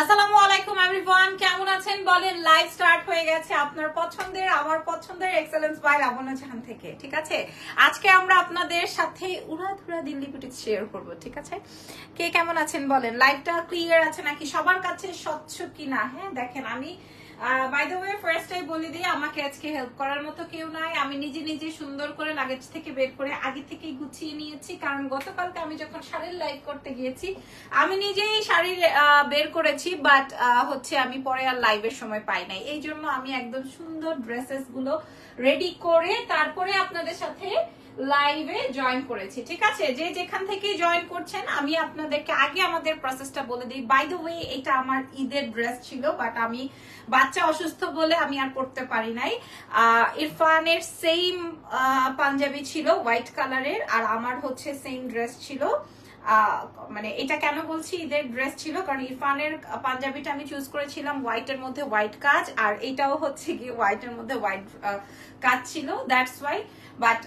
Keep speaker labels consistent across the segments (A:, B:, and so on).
A: আসসালামু আলাইকুম এভরিওয়ান কেমন আছেন বলেন লাইভ স্টার্ট হয়ে গেছে আপনার পছন্দের আমার পছন্দের এক্সেলেন্স বাই লাবণ্য জাহান থেকে ঠিক আছে আজকে আমরা আপনাদের সাথে উড়াধুরা দিল্লি বুটিক শেয়ার করব ঠিক আছে কে কেমন আছেন বলেন লাইভটা ক্লিয়ার আছে নাকি সবার কাছে স্বচ্ছ কিনা হ্যাঁ দেখেন আমি বাই দ্য ওয়ে বলে দিই আমাকে আজকে হেল্প করার মতো কেউ নাই আমি নিজে নিজে সুন্দর করে লাগেজ থেকে বের করে আগে গুছিয়ে নিয়েছি কারণ গতকালকে আমি যখন শাড়ির লাইভ করতে গিয়েছি আমি নিজেই শাড়ি বের করেছি বাট হচ্ছে আমি পরে আর লাইভের সময় পাই নাই এই জন্য আমি একদম সুন্দর গুলো রেডি করে তারপরে আপনাদের সাথে লাইভে জয়েন করেছি ঠিক আছে যে যেখান থেকে জয়েন করছেন আমি আপনাদেরকে আগে আমাদের প্রসেসটা বলে দিই বাই দ্য ওয়ে এটা আমার ঈদের ড্রেস ছিল বাট আমি বাচ্চা অসুস্থ বলে আমি আর পড়তে পারি নাই ইরফানের সেম পাঞ্জাবি ছিল হোয়াইট কালারের আর আমার হচ্ছে সেম ড্রেস ছিল মানে এটা কেন বলছি ঈদের ড্রেস ছিল কারণ ইরফানের পাঞ্জাবিটা আমি চুজ করেছিলাম হোয়াইট এর মধ্যে হোয়াইট কাজ আর এটাও হচ্ছে গিয়ে হোয়াইট এর মধ্যে হোয়াইট কাজ ছিল that's why but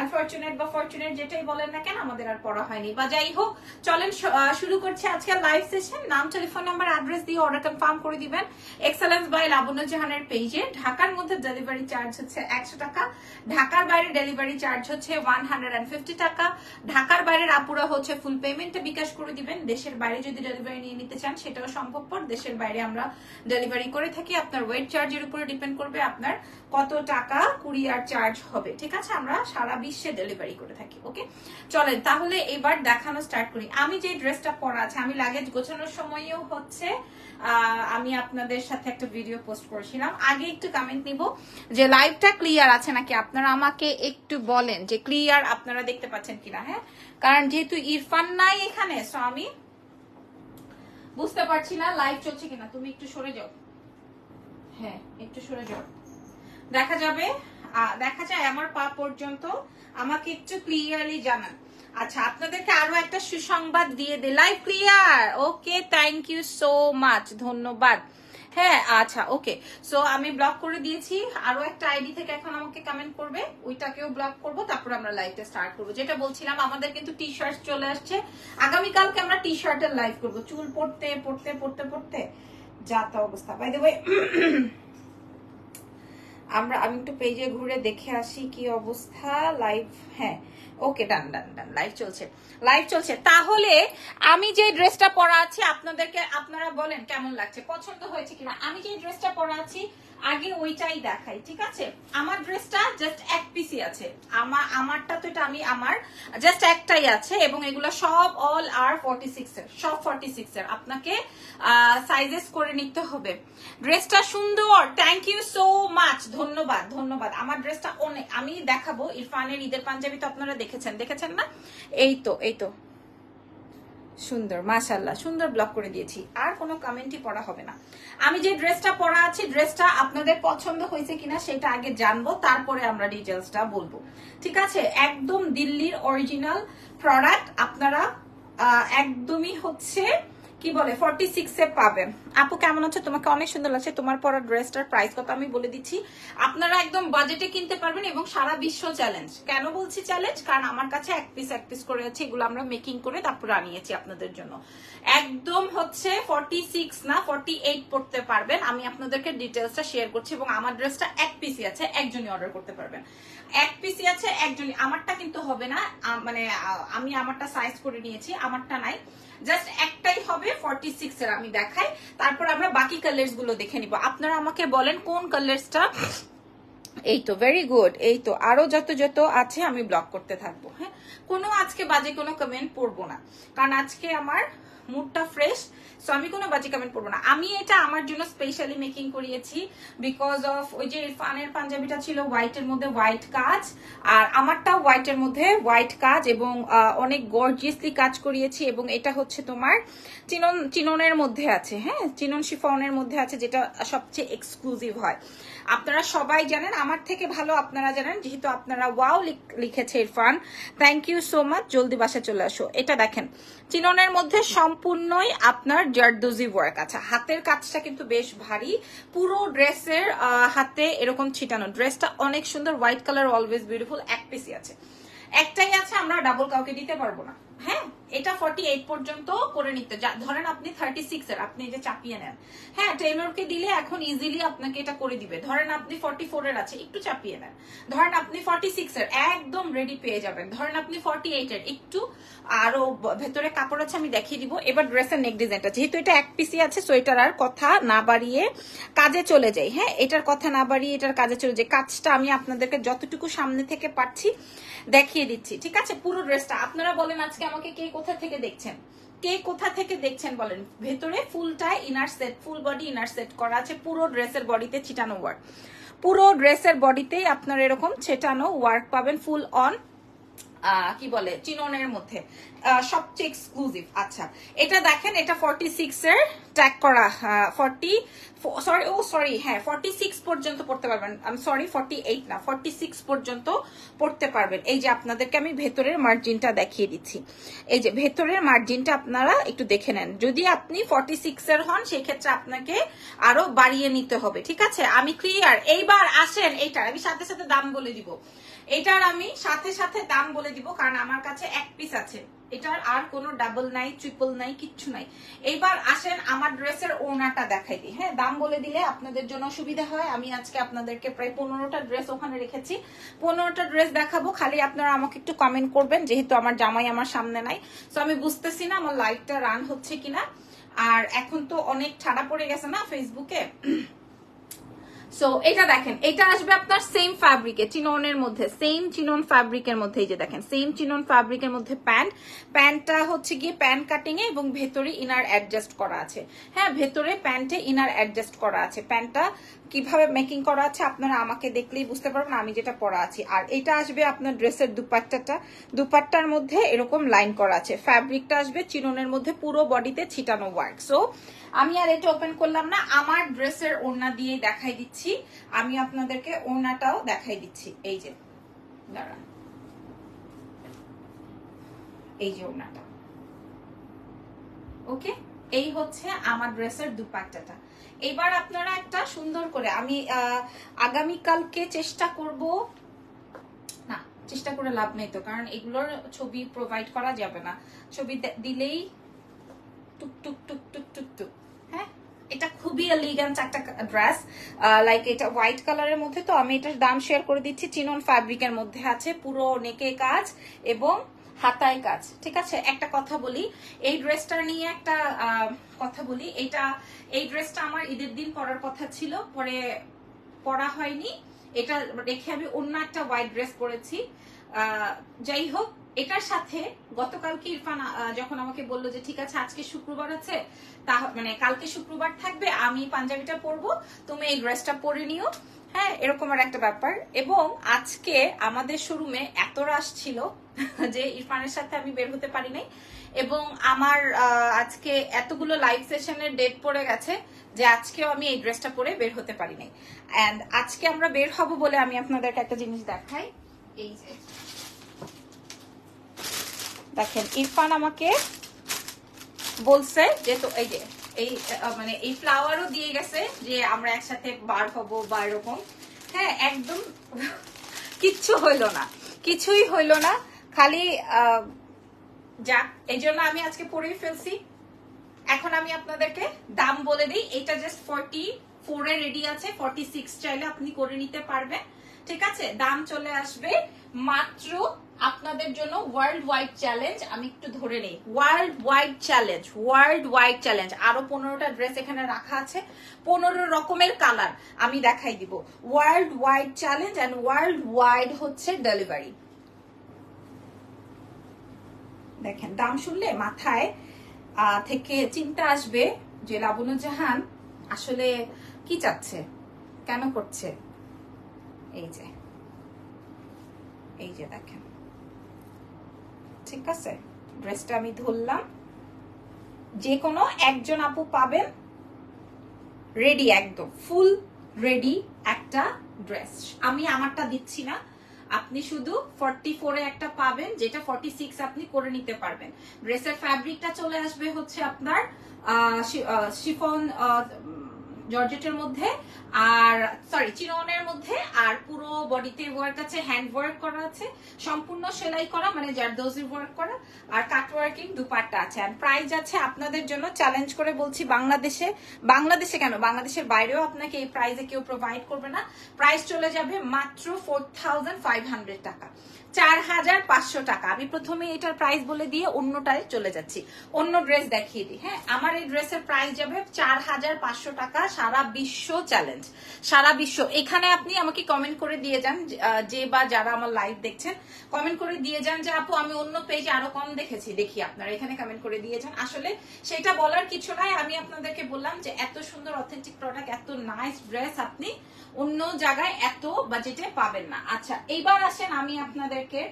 A: unfortunate uh, uh, বা ফর্চুনেট যেটাই বলেন না কেন আমাদের আর পড়া হয়নি বা যাই হোক চলেন শুরু করছে আজকে লাইভ সেশন নাম টেলিফোন নাম্বার অ্যাড্রেস দিয়ে অর্ডার কনফার্ম করে দিবেন এক্সেলেন্স বাই লাবণ্য জাহানের পেজে ঢাকার মধ্যে ডেলিভারি চার্জ হচ্ছে একশো টাকা ঢাকার বাইরে ডেলিভারি চার্জ হচ্ছে ওয়ান হান্ড্রেড অ্যান্ড ফিফটি টাকা ঢাকার বাইরের আপুরা হচ্ছে ফুল পেমেন্ট বিকাশ করে দিবেন দেশের বাইরে যদি ডেলিভারি নিয়ে নিতে চান সেটাও সম্ভবপর দেশের বাইরে আমরা ডেলিভারি করে থাকি আপনার ওয়েট চার্জের উপরে ডিপেন্ড করবে আপনার কত টাকা কুরিয়ার চার্জ হবে ঠিক আছে আমরা সারা বিশ্বে ডেলিভারি করে থাকি ওকে চলেন তাহলে এবার দেখানো স্টার্ট করি আমি যে ড্রেসটা পরা আছে আমি লাগেজ গোছানোর সময়ও হচ্ছে আমি আপনাদের সাথে একটা ভিডিও পোস্ট করেছিলাম আগে একটু কমেন্ট নিব যে লাইভটা ক্লিয়ার আছে নাকি আপনারা আমাকে একটু বলেন যে ক্লিয়ার আপনারা দেখতে পাচ্ছেন কিনা হ্যাঁ কারণ যেহেতু ইরফান নাই এখানে সো আমি বুঝতে পারছি না লাইভ চলছে কিনা তুমি একটু সরে যাও হ্যাঁ একটু সরে যাও দেখা যাবে দেখা যায় আমার পা পর্যন্ত আমাকে একটু ক্লিয়ারলি জানান আচ্ছা আপনাদেরকে আরো একটা সুসংবাদ দিয়ে দে live clear okay thank you so much ধন্যবাদ হ্যাঁ আচ্ছা ওকে সো আমি ব্লক করে দিয়েছি আরো একটা আইডি থেকে এখন আমাকে কমেন্ট করবে ওইটাকেও ব্লক করব তারপর আমরা লাইভটা স্টার্ট করব যেটা বলছিলাম আমাদের কিন্তু টি শার্ট চলে আসছে আগামীকালকে আমরা টি শার্টের লাইভ করব চুল পড়তে পড়তে পড়তে পড়তে যা তা অবস্থা বাই দ্য আমরা আমি একটু পেজে ঘুরে দেখে আসি কি অবস্থা লাইভ হ্যাঁ ওকে ডান ডান ডান লাইভ চলছে লাইভ চলছে তাহলে আমি যে ড্রেসটা পরা আছি আপনাদেরকে আপনারা বলেন কেমন লাগছে পছন্দ হয়েছে কিনা আমি যে ড্রেসটা পরা আছি আগে ওইটাই দেখাই ঠিক আছে আমার ড্রেসটা জাস্ট এক পিসি আছে আমার আমারটা তো এটা আমি আমার জাস্ট একটাই আছে এবং এগুলো সব অল আর ফর্টি এর সব ফর্টি এর আপনাকে সাইজেস করে নিতে হবে ড্রেসটা সুন্দর থ্যাংক ইউ সো মাচ ধন্যবাদ ধন্যবাদ আমার ড্রেসটা অনেক আমি দেখাবো ইরফানের ঈদের পাঞ্জাবি তো আপনারা দেখেছেন দেখেছেন না এই তো এই তো সুন্দর মাশাল্লাহ সুন্দর ব্লক করে দিয়েছি আর কোনো কমেন্টই পড়া হবে না আমি যে ড্রেসটা পরা আছি ড্রেসটা আপনাদের পছন্দ হয়েছে কিনা সেটা আগে জানবো তারপরে আমরা ডিটেলসটা বলবো ঠিক আছে একদম দিল্লির অরিজিনাল প্রোডাক্ট আপনারা একদমই হচ্ছে কি বলে ফর্টি সিক্সে পাবে আপু কেমন আছে তোমাকে অনেক সুন্দর লাগছে তোমার পরা ড্রেসটার প্রাইস কত আমি বলে দিচ্ছি আপনারা একদম বাজেটে কিনতে পারবেন এবং সারা বিশ্ব চ্যালেঞ্জ কেন বলছি চ্যালেঞ্জ কারণ আমার কাছে এক পিস এক পিস করে আছে এগুলো আমরা মেকিং করে তারপর আনিয়েছি আপনাদের জন্য একদম হচ্ছে ফর্টি সিক্স না ফর্টি এইট পড়তে পারবেন আমি আপনাদেরকে ডিটেলসটা শেয়ার করছি এবং আমার ড্রেসটা এক পিসই আছে একজনই অর্ডার করতে পারবেন এক পিসই আছে একজনই আমারটা কিন্তু হবে না মানে আমি আমারটা সাইজ করে নিয়েছি আমারটা নাই জাস্ট একটাই হবে ফর্টি সিক্স এর আমি দেখাই তারপর আমরা বাকি কালার্স গুলো দেখে নিব আপনারা আমাকে বলেন কোন কালার্সটা এই তো ভেরি গুড এই তো আরো যত যত আছে আমি ব্লক করতে থাকবো হ্যাঁ কোনো আজকে বাজে কোনো কমেন্ট পড়বো না কারণ আজকে আমার মুডটা ফ্রেশ সো আমি কোনো বাজি কামেন্ট করবো না আমি এটা আমার জন্য স্পেশালি মেকিং করিয়েছি বিকজ অফ ওই যে ইরফানের পাঞ্জাবিটা ছিল হোয়াইটের মধ্যে হোয়াইট কাজ আর আমারটা হোয়াইটের মধ্যে হোয়াইট কাজ এবং অনেক গর্জিয়াসলি কাজ করিয়েছি এবং এটা হচ্ছে তোমার চিনন চিননের মধ্যে আছে হ্যাঁ চিনন শিফনের মধ্যে আছে যেটা সবচেয়ে এক্সক্লুসিভ হয় আপনারা সবাই জানেন আমার থেকে ভালো আপনারা জানেন যেহেতু আপনারা ওয়াও লিখেছে Irfan thank you so much জলদি বাসা চলে আসো এটা দেখেন চিননের মধ্যে সম্পূর্ণই আপনার জার্দুজি ওয়ার্ক আছে হাতের কাজটা কিন্তু বেশ ভারী পুরো ড্রেসের হাতে এরকম ছিটানো ড্রেসটা অনেক সুন্দর হোয়াইট কালার অলওয়েজ বিউটিফুল এক পিসি আছে একটাই আছে আমরা ডাবল কাউকে দিতে পারবো না হ্যাঁ এটা ফর্টি এইট পর্যন্ত করে নিতে ধরেন আপনি থার্টি সিক্স এর আপনি এটা চাপিয়ে নেন হ্যাঁ টেলরকে দিলে এখন ইজিলি আপনাকে এটা করে দিবে ধরেন আপনি ফর্টি ফোর এর আছে একটু চাপিয়ে নেন ধরেন আপনি ফর্টি সিক্স এর একদম রেডি পেয়ে যাবেন ধরেন আপনি ফর্টি এইট এর একটু আরো ভেতরে কাপড় আছে আমি দেখিয়ে দিব এবার ড্রেসের নেক ডিজাইনটা যেহেতু এটা এক পিসি আছে সোয়েটার আর কথা না বাড়িয়ে কাজে চলে যাই হ্যাঁ এটার কথা না বাড়িয়ে এটার কাজে চলে যাই কাজটা আমি আপনাদেরকে যতটুকু সামনে থেকে পারছি দেখিয়ে দিচ্ছি ঠিক আছে পুরো ড্রেসটা আপনারা বলেন আজকে আমাকে কে কোথা থেকে দেখছেন কে কোথা থেকে দেখছেন বলেন ভেতরে ফুলটাই inner set full body inner set করা আছে পুরো ড্রেসের বডিতে ছিটানো ওয়ার্ক পুরো ড্রেসের বডিতেই আপনার এরকম ছেটানো ওয়ার্ক পাবেন ফুল অন কি বলে চিননের মধ্যে সবচেয়ে এক্সক্লুসিভ আচ্ছা এটা দেখেন এটা ফর্টি সিক্স এর ট্যাগ করা ফর্টি সরি ও সরি হ্যাঁ ফর্টি সিক্স পর্যন্ত পড়তে পারবেন আমি সরি ফর্টি এইট না ফর্টি সিক্স পর্যন্ত পড়তে পারবেন এই যে আপনাদেরকে আমি ভেতরের মার্জিনটা দেখিয়ে দিচ্ছি এই যে ভেতরের মার্জিনটা আপনারা একটু দেখে নেন যদি আপনি ফর্টি সিক্স এর হন সেক্ষেত্রে আপনাকে আরো বাড়িয়ে নিতে হবে ঠিক আছে আমি ক্লিয়ার এইবার আসেন এইটার আমি সাথে সাথে দাম বলে দিব এটার আমি সাথে সাথে দাম বলে দিব কারণ আমার কাছে এক পিস আছে এটার আর কোনো ডাবল নাই ট্রিপল নাই কিচ্ছু নাই এইবার আসেন আমার ড্রেসের ওনারটা দেখাই দিই হ্যাঁ দাম বলে দিলে আপনাদের জন্য সুবিধা হয় আমি আজকে আপনাদেরকে প্রায় পনেরোটা ড্রেস ওখানে রেখেছি পনেরোটা ড্রেস দেখাবো খালি আপনারা আমাকে একটু কমেন্ট করবেন যেহেতু আমার জামাই আমার সামনে নাই তো আমি বুঝতেছি না আমার লাইটটা রান হচ্ছে কিনা আর এখন তো অনেক ছাড়া পড়ে গেছে না ফেসবুকে সো এটা দেখেন এটা আসবে আপনার সেম ফ্যাব্রিকে চিনোনের মধ্যে সেম চিনন ফ্যাব্রিকের মধ্যে এই যে দেখেন সেম চিনন ফ্যাব্রিকের মধ্যে প্যান্ট প্যান্টটা হচ্ছে গিয়ে প্যান্ট কাটিং এ এবং ভেতরে ইনার অ্যাডজাস্ট করা আছে হ্যাঁ ভেতরে প্যান্টে ইনার অ্যাডজাস্ট করা আছে প্যান্টটা কিভাবে মেকিং করা আছে আপনারা আমাকে দেখলেই বুঝতে পারবেন আমি যেটা পরা আছি আর এটা আসবে আপনার ড্রেসের দুপাট্টাটা দুপাট্টার মধ্যে এরকম লাইন করা আছে ফ্যাব্রিকটা আসবে চিরনের মধ্যে পুরো বডিতে ছিটানো ওয়ার্ক সো আমি আর এটা ওপেন করলাম না আমার ড্রেসের ওড়না দিয়ে দেখাই দিচ্ছি আমি আপনাদেরকে ওড়নাটাও দেখাই দিচ্ছি এই যে দাঁড়ান এই যে ওড়নাটা ওকে এই হচ্ছে আমার ড্রেসের দুপাট্টাটা এবার আপনারা একটা সুন্দর করে আমি আগামী কালকে চেষ্টা করব না চেষ্টা করে লাভ নেই তো কারণ এগুলোর ছবি প্রোভাইড করা যাবে না ছবি দিলেই টুক টুক টুক টুক টুক টুক হ্যাঁ এটা খুবই এলিগেন্ট একটা ড্রেস লাইক এটা হোয়াইট কালারের মধ্যে তো আমি এটার দাম শেয়ার করে দিচ্ছি চিনন ফ্যাব্রিকের মধ্যে আছে পুরো নেকে কাজ এবং হাতায় কাজ ঠিক আছে একটা কথা বলি এই ড্রেসটা নিয়ে একটা কথা বলি এটা এই ড্রেসটা আমার ঈদের দিন পরার কথা ছিল পরে পরা হয়নি এটা রেখে আমি অন্য একটা হোয়াইট ড্রেস পরেছি যাই হোক এটার সাথে গতকালকে ইরফান যখন আমাকে বলল যে ঠিক আছে আজকে শুক্রবার আছে তা মানে কালকে শুক্রবার থাকবে আমি পাঞ্জাবিটা পরবো তুমি এই ড্রেসটা পরে নিও হ্যাঁ এরকম আর একটা ব্যাপার এবং আজকে আমাদের শোরুমে এত রাশ ছিল যে ইরফানের সাথে আমি বের হতে পারি নাই এবং আমার আজকে এতগুলো লাইভ সেশনের ডেট পড়ে গেছে যে আজকেও আমি এই ড্রেসটা পরে বের হতে পারি নাই অ্যান্ড আজকে আমরা বের হব বলে আমি আপনাদেরকে একটা জিনিস দেখাই এই যে দেখেন ইরফান আমাকে বলছে যে তো এই যে এই মানে এই ফ্লাওয়ারও দিয়ে গেছে যে আমরা একসাথে বার হব বা এরকম হ্যাঁ একদম কিচ্ছু হইল না কিছুই হইল না খালি যাক এই জন্য আমি আজকে পরেই ফেলছি এখন আমি আপনাদেরকে দাম বলে দিই এটা just forty four already আছে ফর্টি সিক্স চাইলে আপনি করে নিতে পারবেন ঠিক আছে দাম চলে আসবে মাত্র আপনাদের জন্য ওয়ার্ল্ড ওয়াইড চ্যালেঞ্জ আমি একটু ধরে নেই world wide challenge world wide challenge আরো পনেরোটা ড্রেস এখানে রাখা আছে পনেরো রকমের কালার আমি দেখাই দিব world wide challenge and world wide হচ্ছে ডেলিভারি দেখেন দাম শুনলে মাথায় থেকে চিন্তা আসবে যে লাবণ্য জাহান আসলে কি চাচ্ছে কেন করছে এই যে এই যে দেখেন ঠিক আছে ড্রেসটা আমি ধরলাম যে কোনো একজন আপু পাবেন রেডি একদম ফুল রেডি একটা ড্রেস আমি আমারটা দিচ্ছি না আপনি শুধু ফর্টি ফোরে একটা পাবেন যেটা ফর্টি সিক্স আপনি করে নিতে পারবেন ড্রেসের ফ্যাব্রিকটা চলে আসবে হচ্ছে আপনার শিফন জর্জেটের মধ্যে আর সরি চিরনের মধ্যে আর পুরো বডিতে ওয়ার্ক আছে হ্যান্ড ওয়ার্ক করা আছে সম্পূর্ণ সেলাই করা মানে জারদোজির ওয়ার্ক করা আর কাট ওয়ার্কিং দুপাট্টা আছে আর প্রাইজ আছে আপনাদের জন্য চ্যালেঞ্জ করে বলছি বাংলাদেশে বাংলাদেশে কেন বাংলাদেশের বাইরেও আপনাকে এই প্রাইজে কেউ প্রোভাইড করবে না প্রাইস চলে যাবে মাত্র ফোর টাকা চার হাজার পাঁচশো টাকা আমি প্রথমে এটার প্রাইস বলে দিয়ে অন্যটায় চলে যাচ্ছি অন্য ড্রেস দেখিয়ে দিই হ্যাঁ আমার এই ড্রেসের প্রাইস যাবে চার হাজার পাঁচশো টাকা সারা বিশ্ব চ্যালেঞ্জ সারা বিশ্ব এখানে আপনি আমাকে কমেন্ট করে দিয়ে যান যে বা যারা আমার লাইভ দেখছেন কমেন্ট করে দিয়ে যান যে আপু আমি অন্য পেজ আরো কম দেখেছি দেখি আপনারা এখানে কমেন্ট করে দিয়ে যান আসলে সেটা বলার কিছু নাই আমি আপনাদেরকে বললাম যে এত সুন্দর অথেন্টিক প্রোডাক্ট এত নাইস ড্রেস আপনি অন্য জায়গায় এত বাজেটে পাবেন না আচ্ছা এইবার আসেন আমি আপনাদের আপনাদেরকে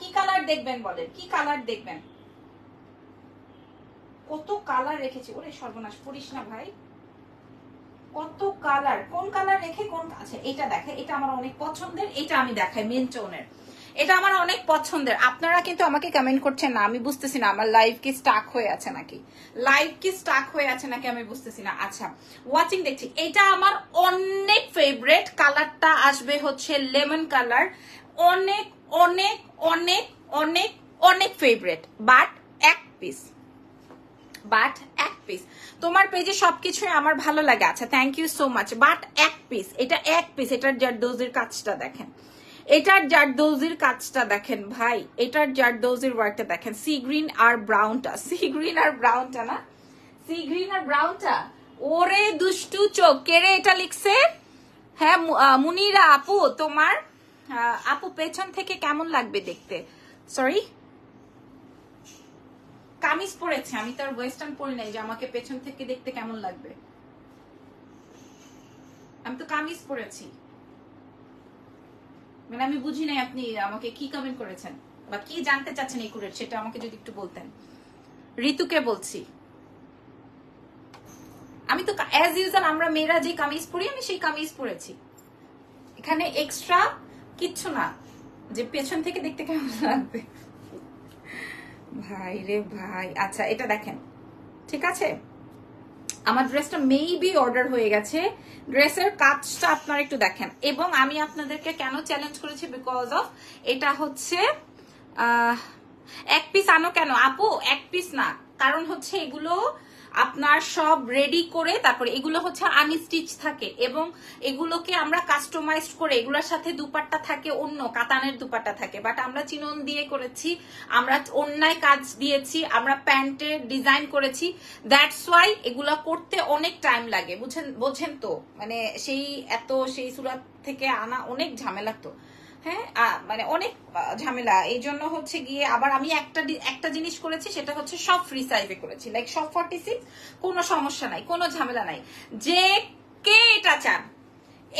A: কি কালার দেখবেন বলেন কি কালার দেখবেন কত কালার রেখেছি ওরে সর্বনাশ করিস না ভাই কত কালার কোন কালার রেখে কোন আচ্ছা এটা দেখে এটা আমার অনেক পছন্দের এটা আমি দেখাই মেন টোনের এটা আমার অনেক পছন্দের আপনারা কিন্তু আমাকে কমেন্ট করছেন না আমি বুঝতেছি না আমার লাইভ কি স্টাক হয়ে আছে নাকি লাইভ কি স্টাক হয়ে আছে নাকি আমি বুঝতেছি না আচ্ছা ওয়াচিং দেখছি এটা আমার অনেক ফেভারেট কালারটা আসবে হচ্ছে লেমন কালার অনেক অনেক অনেক অনেক অনেক ফেভারেট বাট এক পিস বাট এক পিস তোমার পেজে সবকিছুই আমার ভালো লাগে আচ্ছা thank you so much but এক পিস এটা এক পিস এটার ডোজির কাজটা দেখেন এটার জারদৌজির কাজটা দেখেন ভাই এটার জারদৌজির ওয়ার্কটা দেখেন সি গ্রিন আর ব্রাউনটা সি গ্রিন আর ব্রাউনটা না সি গ্রিন আর ব্রাউনটা ওরে দুষ্টু চোখ কেড়ে এটা লিখছে হ্যাঁ মুনিরা আপু তোমার আপু পেছন থেকে কেমন লাগবে দেখতে সরি কামিজ পরেছে আমি আর ওয়েস্টার্ন পরি নাই যে আমাকে পেছন থেকে দেখতে কেমন লাগবে আমি তো কামিজ পরেছি মানে আমি বুঝি নাই আপনি আমাকে কি কমেন্ট করেছেন বা কি জানতে চাচ্ছেন এই কুরের সেটা আমাকে যদি একটু বলতেন ঋতুকে বলছি আমি তো অ্যাজ ইউজাল আমরা মেয়েরা যে কামিজ পরি আমি সেই কামিজ পরেছি এখানে এক্সট্রা কিচ্ছু না যে পেছন থেকে দেখতে কেমন লাগবে ভাই রে ভাই আচ্ছা এটা দেখেন ঠিক আছে আমার ড্রেসটা মেবি অর্ডার হয়ে গেছে ড্রেসের কাজটা আপনারা একটু দেখেন এবং আমি আপনাদেরকে কেন চ্যালেঞ্জ করেছি বিকজ অফ এটা হচ্ছে এক পিস আনো কেন আপু এক পিস না কারণ হচ্ছে এগুলো আহ আপনার সব রেডি করে তারপরে এগুলো হচ্ছে আনস্টিচ থাকে এবং এগুলোকে আমরা কাস্টমাইজ করে এগুলোর সাথে দুপাট্টা থাকে অন্য কাতানের দুপাট্টা থাকে বাট আমরা চিনন দিয়ে করেছি আমরা অন্যায় কাজ দিয়েছি আমরা প্যান্টের ডিজাইন করেছি দ্যাটস ওয়াই এগুলো করতে অনেক টাইম লাগে বুঝেন বোঝেন তো মানে সেই এত সেই সুরাত থেকে আনা অনেক ঝামেলা তো হ্যাঁ মানে অনেক ঝামেলা এই জন্য হচ্ছে গিয়ে আবার আমি একটা একটা জিনিস করেছি সেটা হচ্ছে সব ফ্রি সাইজে করেছি লাইক সব ফর্টি সিক্স কোনো সমস্যা নাই কোনো ঝামেলা নাই যে কে এটা চান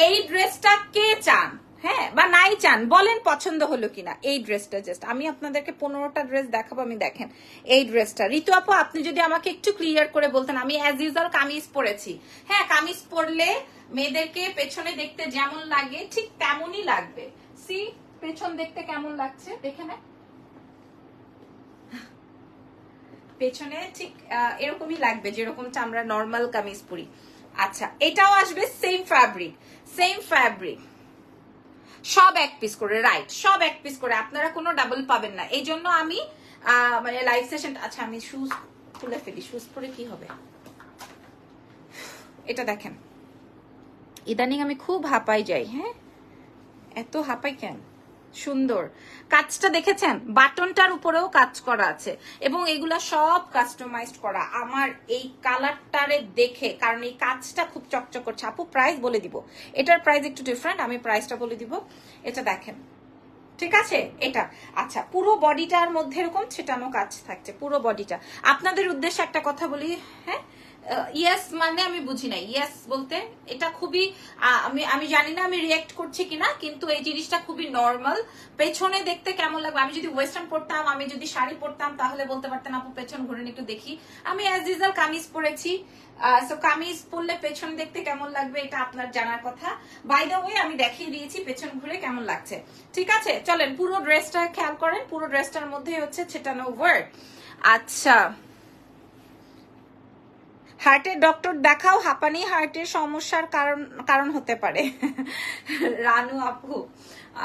A: এই ড্রেসটা কে চান হ্যাঁ বা নাই চান বলেন পছন্দ হলো কিনা এই ড্রেসটা জাস্ট আমি আপনাদেরকে পনেরোটা ড্রেস দেখাবো আমি দেখেন এই ড্রেসটা ঋতু আপু আপনি যদি আমাকে একটু ক্লিয়ার করে বলতেন আমি অ্যাজ ইউজাল কামিজ পরেছি হ্যাঁ কামিজ পরলে মেয়েদেরকে পেছনে দেখতে যেমন লাগে ঠিক তেমনই লাগবে সি পেছন দেখতে কেমন লাগছে দেখে নেয় পেছনে ঠিক এরকমই লাগবে যেরকমটা আমরা নর্মাল কামিজ পরি আচ্ছা এটাও আসবে সেম ফ্যাব্রিক সেম ফ্যাব্রিক সব এক পিস করে রাইট সব এক পিস করে আপনারা কোনো ডাবল পাবেন না এই জন্য আমি মানে লাইভ সেশন আচ্ছা আমি শুজ খুলে ফেলি শুজ পরে কি হবে এটা দেখেন ইদানিং আমি খুব হাঁপাই যাই হ্যাঁ এত হাঁপাই কেন সুন্দর কাজটা দেখেছেন বাটনটার উপরেও কাজ করা আছে এবং এগুলা সব কাস্টমাইজড করা আমার এই কালারটারে দেখে কারণ এই কাজটা খুব চকচক করছে আপু প্রাইস বলে দিব এটার প্রাইস একটু ডিফারেন্ট আমি প্রাইসটা বলে দিব এটা দেখেন ঠিক আছে এটা আচ্ছা পুরো বডিটার মধ্যে এরকম ছেটানো কাজ থাকছে পুরো বডিটা আপনাদের উদ্দেশ্যে একটা কথা বলি হ্যাঁ ইয়েস uh, মানে আমি বুঝি নাই ইয়েস বলতে এটা খুবই আমি আমি জানি না আমি রিয়েক্ট করছি কিনা কিন্তু এই জিনিসটা খুবই নর্মাল পেছনে দেখতে কেমন লাগবে আমি যদি ওয়েস্টার্ন পরতাম আমি যদি শাড়ি পরতাম তাহলে বলতে পারতেন আপু পেছন ঘুরে একটু দেখি আমি অ্যাজ ইউজাল কামিজ পরেছি সো কামিজ পরলে পেছন দেখতে কেমন লাগবে এটা আপনার জানার কথা বাই দ্য ওয়ে আমি দেখিয়ে দিয়েছি পেছন ঘুরে কেমন লাগছে ঠিক আছে চলেন পুরো ড্রেসটা খেয়াল করেন পুরো ড্রেসটার মধ্যে হচ্ছে ছেটানো ওয়ার্ড আচ্ছা হার্টের ডক্টর দেখাও হাঁপানি হার্টের সমস্যার কারণ কারণ হতে পারে রানু আপু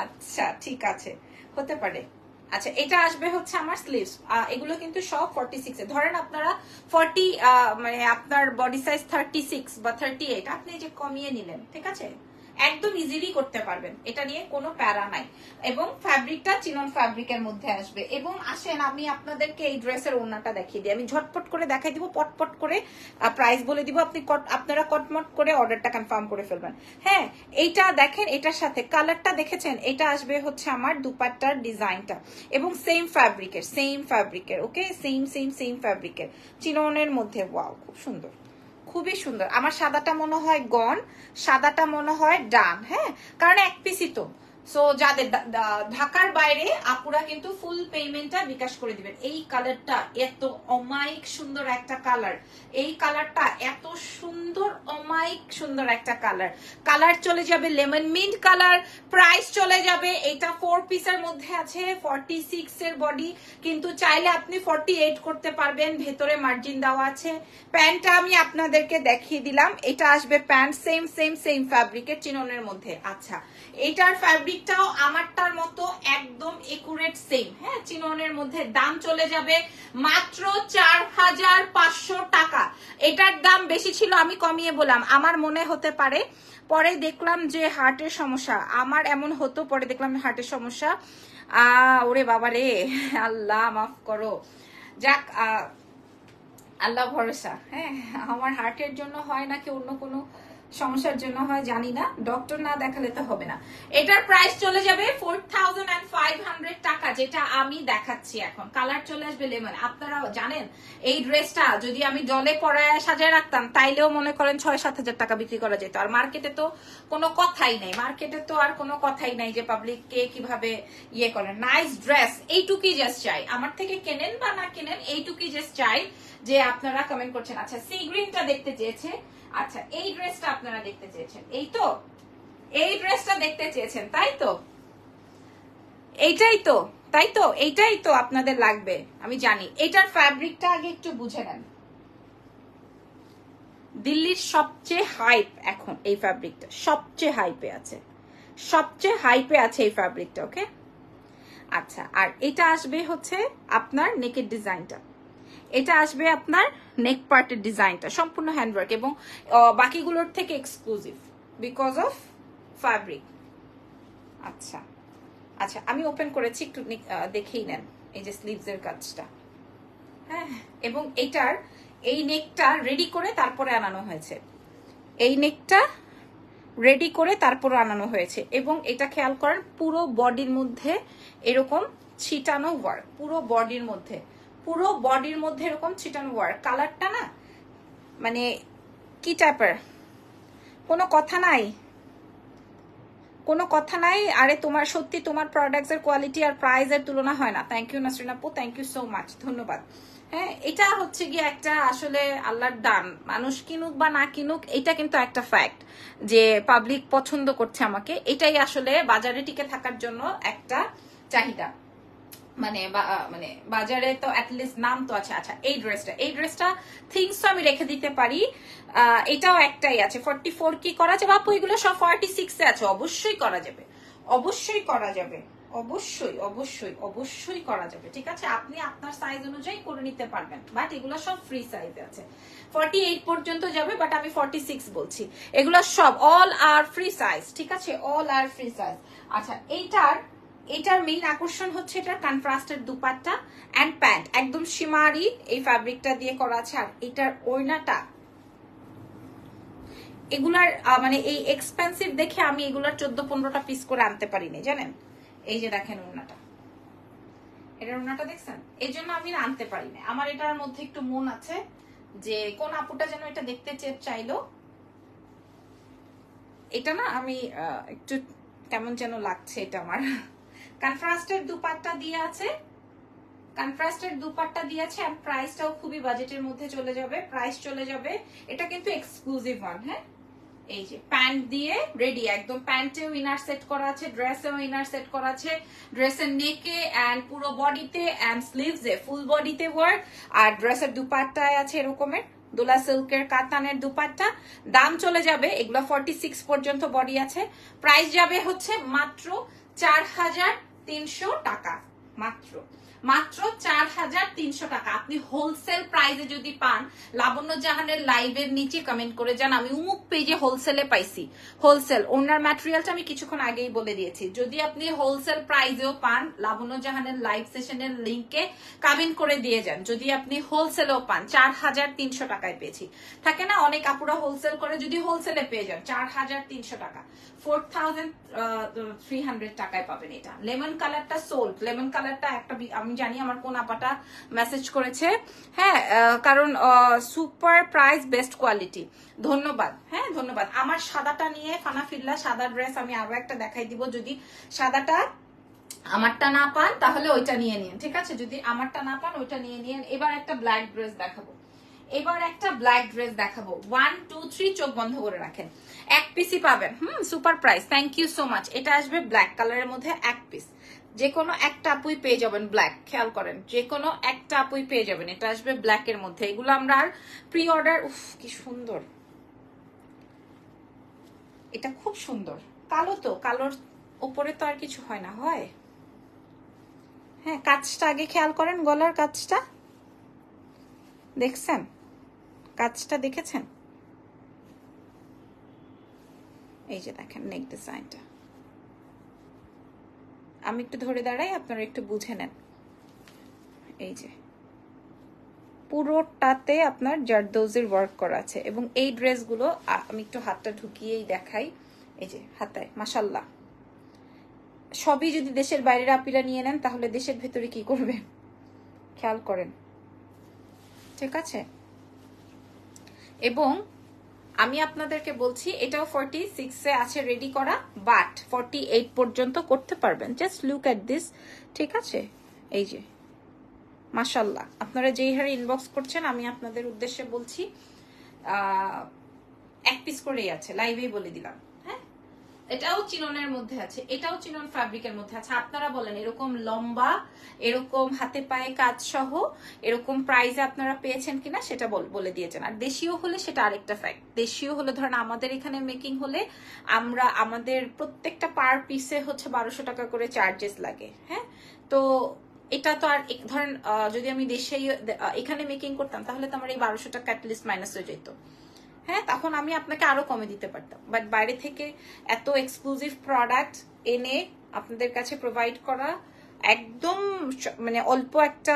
A: আচ্ছা ঠিক আছে হতে পারে আচ্ছা এটা আসবে হচ্ছে আমার স্লিভস এগুলো কিন্তু সব ফর্টি সিক্স ধরেন আপনারা ফর্টি মানে আপনার বডি সাইজ থার্টি সিক্স বা থার্টি এইট আপনি যে কমিয়ে নিলেন ঠিক আছে একদম ইজিলি করতে পারবেন এটা নিয়ে কোনো প্যারা নাই এবং ফ্যাব্রিকটা চিনন ফ্যাব্রিকের মধ্যে আসবে এবং আসেন আমি আপনাদেরকে এই ড্রেসের ওনাটা দেখিয়ে দিই আমি ঝটপট করে দেখাই দিব পটপট করে প্রাইস বলে দিব আপনি আপনারা কটমট করে অর্ডারটা কনফার্ম করে ফেলবেন হ্যাঁ এইটা দেখেন এটার সাথে কালারটা দেখেছেন এটা আসবে হচ্ছে আমার দুপাট্টার ডিজাইনটা এবং সেম ফ্যাব্রিকের সেম ফ্যাব্রিকের ওকে সেম সেম সেম ফ্যাব্রিকের চিননের মধ্যে ওয়াও খুব সুন্দর খুবই সুন্দর আমার সাদাটা মনে হয় গন সাদাটা মনে হয় ডান হ্যাঁ কারণ এক পিসি তো সো যাদের ঢাকার বাইরে আপুরা কিন্তু ফুল পেমেন্টটা বিকাশ করে দিবেন এই কালারটা এত অমায়িক সুন্দর একটা কালার এই কালারটা এত সুন্দর অমায়িক সুন্দর একটা কালার কালার চলে যাবে লেমন মিন্ট কালার প্রাইস চলে যাবে এটা ফোর পিসের মধ্যে আছে ফর্টি সিক্স এর বডি কিন্তু চাইলে আপনি ফর্টি এইট করতে পারবেন ভেতরে মার্জিন দেওয়া আছে প্যান্টটা আমি আপনাদেরকে দেখিয়ে দিলাম এটা আসবে প্যান্ট সেম সেম সেম ফ্যাব্রিকের চিননের মধ্যে আচ্ছা এটার ফ্যাব্রিক ফেব্রিকটাও আমারটার মতো একদম একুরেট সেম হ্যাঁ চিনোনের মধ্যে দাম চলে যাবে মাত্র চার হাজার পাঁচশো টাকা এটার দাম বেশি ছিল আমি কমিয়ে বললাম আমার মনে হতে পারে পরে দেখলাম যে হার্টের সমস্যা আমার এমন হতো পরে দেখলাম হার্টের সমস্যা আহ ওরে বাবা রে আল্লাহ মাফ করো যাক আল্লাহ ভরসা হ্যাঁ আমার হার্টের জন্য হয় নাকি অন্য কোনো সমস্যার জন্য হয় জানি না ডক্টর না দেখালে তো হবে না এটার প্রাইস চলে যাবে ফোর টাকা যেটা আমি দেখাচ্ছি এখন কালার চলে আসবে লেমন আপনারা জানেন এই ড্রেসটা যদি আমি জলে পরায় সাজায় রাখতাম তাইলেও মনে করেন ছয় সাত হাজার টাকা বিক্রি করা যেত আর মার্কেটে তো কোনো কথাই নাই মার্কেটে তো আর কোনো কথাই নাই যে পাবলিক কে কিভাবে ইয়ে করে নাইস ড্রেস এইটুকুই জাস্ট চাই আমার থেকে কেনেন বা না কেনেন এইটুকুই জাস্ট চাই যে আপনারা কমেন্ট করছেন আচ্ছা সি গ্রিনটা দেখতে চেয়েছে আচ্ছা এই ড্রেসটা আপনারা দেখতে চেয়েছেন এই তো এই ড্রেসটা দেখতে চেয়েছেন তাই তো এইটাই তো তাই তো এইটাই তো আপনাদের লাগবে আমি জানি এটার ফ্যাব্রিকটা আগে একটু বুঝে নেন দিল্লির সবচেয়ে হাইপ এখন এই ফ্যাব্রিকটা সবচেয়ে হাইপে আছে সবচেয়ে হাইপে আছে এই ফ্যাব্রিকটা ওকে আচ্ছা আর এটা আসবে হচ্ছে আপনার নেকের ডিজাইনটা এটা আসবে আপনার নেক পার্টের ডিজাইনটা সম্পূর্ণ হ্যান্ডওয়ার্ক এবং বাকিগুলোর থেকে এক্সক্লুসিভ বিকজ অফ ফ্যাব্রিক আচ্ছা আচ্ছা আমি ওপেন করেছি একটু দেখেই নেন এই যে স্লিভসের কাজটা হ্যাঁ এবং এটার এই নেকটা রেডি করে তারপরে আনানো হয়েছে এই নেকটা রেডি করে তারপর আনানো হয়েছে এবং এটা খেয়াল করেন পুরো বডির মধ্যে এরকম ছিটানো ওয়ার্ক পুরো বডির মধ্যে পুরো বডির মধ্যে এরকম চিটন ওয়ার্ক কালারটা না মানে কি টাইপের কোনো কথা নাই কোনো কথা নাই আরে তোমার সত্যি তোমার প্রোডাক্টসের কোয়ালিটি আর প্রাইজের তুলনা হয় না থ্যাংক ইউ নাসরিন আপু থ্যাংক ইউ সো মাচ ধন্যবাদ হ্যাঁ এটা হচ্ছে গিয়ে একটা আসলে আল্লাহর দান মানুষ কিনুক বা না কিনুক এটা কিন্তু একটা ফ্যাক্ট যে পাবলিক পছন্দ করছে আমাকে এটাই আসলে বাজারে টিকে থাকার জন্য একটা চাহিদা মানে মানে বাজারে তো অ্যাটলিস্ট নাম তো আছে আচ্ছা এই ড্রেসটা এই ড্রেসটা থিংস তো আমি রেখে দিতে পারি এটাও একটাই আছে ফর্টি ফোর কি করা যাবে আপু এগুলো সব ফর্টি সিক্সে আছে অবশ্যই করা যাবে অবশ্যই করা যাবে অবশ্যই অবশ্যই অবশ্যই করা যাবে ঠিক আছে আপনি আপনার সাইজ অনুযায়ী করে নিতে পারবেন বাট এগুলো সব ফ্রি সাইজ আছে ফর্টি এইট পর্যন্ত যাবে বাট আমি ফর্টি সিক্স বলছি এগুলো সব অল আর ফ্রি সাইজ ঠিক আছে অল আর ফ্রি সাইজ আচ্ছা এইটার এটার মেইন আকর্ষণ হচ্ছে এটার কনফ্রাস্টের দুপাট্টা অ্যান্ড প্যান্ট একদম সীমারি এই ফ্যাব্রিকটা দিয়ে করা আছে আর এটার ওড়নাটা এগুলার মানে এই এক্সপেন্সিভ দেখে আমি এগুলার চোদ্দ পনেরোটা পিস করে আনতে পারিনি জানেন এই যে দেখেন ওড়নাটা এটার ওড়নাটা দেখছেন এই জন্য আমি আনতে পারি না আমার এটার মধ্যে একটু মন আছে যে কোন আপুটা যেন এটা দেখতে চাইলো এটা না আমি একটু কেমন যেন লাগছে এটা আমার কনট্রাস্টের দুপাট্টা দিয়ে আছে কনট্রাস্টের দুপাট্টা দিয়েছে আর প্রাইসটাও খুবই বাজেটের মধ্যে চলে যাবে প্রাইস চলে যাবে এটা কিন্তু এক্সক্লুসিভ ওয়ান হ্যাঁ এই যে প্যান্ট দিয়ে রেডি একদম প্যান্টেও ইনার সেট করা আছে ড্রেসেও ইনার সেট করা আছে ড্রেসের নেকে অ্যান্ড পুরো বডিতে অ্যান্ড স্লিভসে ফুল বডিতে ওয়ার্ক আর ড্রেসের দুপাট্টায় আছে এরকমের দোলা সিল্কের কাতানের দুপাট্টা দাম চলে যাবে এগুলো ফর্টি সিক্স পর্যন্ত বডি আছে প্রাইস যাবে হচ্ছে মাত্র চার হাজার তিনশো টাকা মাত্র মাত্র চার হাজার তিনশো টাকা আপনি হোলসেল প্রাইজে যদি পান লাবণ্য জাহানের লাইভের নিচে কমেন্ট করে যান আমি উমুক পেজে হোলসেলে পাইছি হোলসেল ওনার ম্যাটেরিয়ালটা আমি কিছুক্ষণ আগেই বলে দিয়েছি যদি আপনি হোলসেল প্রাইজেও পান লাবণ্য জাহানের লাইভ সেশনের লিঙ্কে কমেন্ট করে দিয়ে যান যদি আপনি হোলসেলেও পান চার হাজার তিনশো টাকায় পেয়েছি থাকে না অনেক আপুরা হোলসেল করে যদি হোলসেলে পেয়ে যান চার হাজার তিনশো টাকা ফোর থাউজেন্ড থ্রি হান্ড্রেড টাকায় পাবেন এটা লেমন কালারটা সোল্ড লেমন কালারটা একটা আমি জানি আমার কোন আপাটা মেসেজ করেছে হ্যাঁ কারণ সুপার প্রাইস বেস্ট কোয়ালিটি ধন্যবাদ হ্যাঁ ধন্যবাদ আমার সাদাটা নিয়ে ফানা ফিরলা সাদা ড্রেস আমি আরো একটা দেখাই দিব যদি সাদাটা আমারটা না পান তাহলে ওইটা নিয়ে নিন ঠিক আছে যদি আমারটা না পান ওইটা নিয়ে নিন এবার একটা ব্ল্যাক ড্রেস দেখাবো এবার একটা ব্ল্যাক ড্রেস দেখাবো ওয়ান টু থ্রি চোখ বন্ধ করে রাখেন এক পিসই পাবেন হুম super price thank you so much এটা আসবে ব্ল্যাক কালারের মধ্যে এক পিস যে কোনো একটা আপুই পেয়ে যাবেন ব্ল্যাক খেয়াল করেন যে কোনো একটা আপুই পেয়ে যাবেন এটা আসবে ব্ল্যাক এর মধ্যে এগুলো আমরা আর প্রি অর্ডার উফ কি সুন্দর এটা খুব সুন্দর কালো তো কালোর ওপরে তো আর কিছু হয় না হয় হ্যাঁ কাজটা আগে খেয়াল করেন গলার কাজটা দেখছেন কাজটা দেখেছেন এই যে দেখেন নেক ডিজাইনটা আমি একটু ধরে দাঁড়াই আপনারা একটু বুঝে নেন এই যে পুরোটাতে আপনার জারদৌজির ওয়ার্ক করা আছে এবং এই ড্রেসগুলো আমি একটু হাতটা ঢুকিয়েই দেখাই এই যে হাতায় মাসাল্লাহ সবই যদি দেশের বাইরের আপিলা নিয়ে নেন তাহলে দেশের ভেতরে কি করবেন খেয়াল করেন ঠিক আছে এবং আমি আপনাদেরকে বলছি এটাও ফর্টি সিক্সে আছে রেডি করা বাট ফর্টি এইট পর্যন্ত করতে পারবেন জাস্ট লুক অ্যাট দিস ঠিক আছে এই যে মাসাল্লাহ আপনারা যেই হারে ইনবক্স করছেন আমি আপনাদের উদ্দেশ্যে বলছি এক পিস করেই আছে লাইভেই বলে দিলাম এটাও চিননের মধ্যে আছে এটাও চিনন ফ্যাব্রিকের মধ্যে আছে আপনারা বলেন এরকম লম্বা এরকম হাতে পায়ে কাজ সহ এরকম প্রাইজে আপনারা পেয়েছেন কিনা সেটা বলে দিয়েছেন আর দেশীয় হলে সেটা আরেকটা ফ্যাক্ট দেশীয় হলে ধরেন আমাদের এখানে মেকিং হলে আমরা আমাদের প্রত্যেকটা পার পিসে হচ্ছে বারোশো টাকা করে চার্জেস লাগে হ্যাঁ তো এটা তো আর ধরেন যদি আমি দেশে এখানে মেকিং করতাম তাহলে তো আমার এই বারোশো টাকা অ্যাটলিস্ট মাইনাস হয়ে যেত হ্যাঁ তখন আমি আপনাকে আরো কমে দিতে পারতাম বাট বাইরে থেকে এত এক্সক্লুসিভ প্রোডাক্ট এনে আপনাদের কাছে প্রোভাইড করা একদম মানে অল্প একটা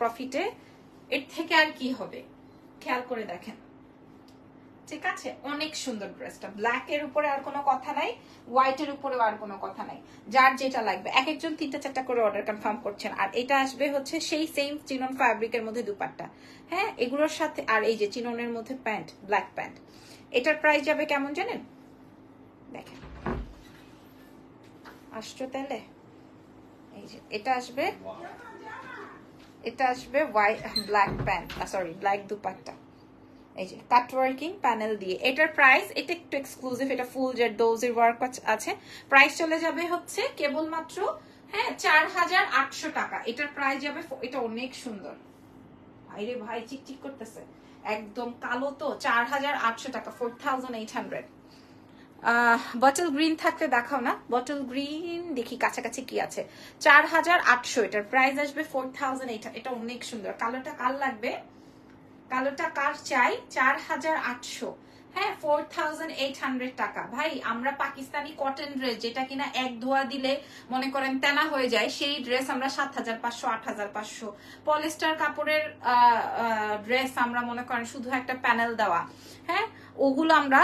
A: প্রফিটে এর থেকে আর কি হবে খেয়াল করে দেখেন ঠিক আছে অনেক সুন্দর ড্রেসটা ব্ল্যাক এর উপরে আর কোনো কথা নাই হোয়াইট এর উপরে আর কোনো কথা নাই যার যেটা লাগবে এক একজন তিনটা চারটা করে অর্ডার কনফার্ম করছেন আর এটা আসবে হচ্ছে সেই সেম চিনন ফ্যাব্রিকের মধ্যে দুপাট্টা হ্যাঁ এগুলোর সাথে আর এই যে চিননের মধ্যে প্যান্ট ব্ল্যাক প্যান্ট এটার প্রাইস যাবে কেমন জানেন দেখেন আসছো তাহলে এই যে এটা আসবে এটা আসবে white black pant sorry black dupatta এই প্যানেল দিয়ে এটার প্রাইস এটা একটু এক্সক্লুসিভ এটা ফুল জেড দৌজির ওয়ার্ক আছে প্রাইস চলে যাবে হচ্ছে কেবলমাত্র হ্যাঁ চার টাকা এটার প্রাইস যাবে এটা অনেক সুন্দর ভাইরে ভাই চিকচিক করতেছে একদম কালো তো চার হাজার আটশো টাকা four thousand eight hundred bottle green থাকলে দেখাও না বটল গ্রিন দেখি কাছাকাছি কি আছে চার হাজার আটশো এটার প্রাইস আসবে ফোর থাউজেন্ড এইট এটা অনেক সুন্দর কালোটা কাল লাগবে কালোটা কার চাই চার হাজার আটশো হ্যাঁ ফোর থাউজেন্ড এইট হান্ড্রেড টাকা ভাই আমরা পাকিস্তানি কটন ড্রেস যেটা কিনা এক ধোয়া দিলে মনে করেন তেনা হয়ে যায় সেই ড্রেস আমরা সাত হাজার পাঁচশো আট হাজার পাঁচশো পলিস্টার কাপড়ের ড্রেস আমরা মনে করেন শুধু একটা প্যানেল দেওয়া হ্যাঁ ওগুলো আমরা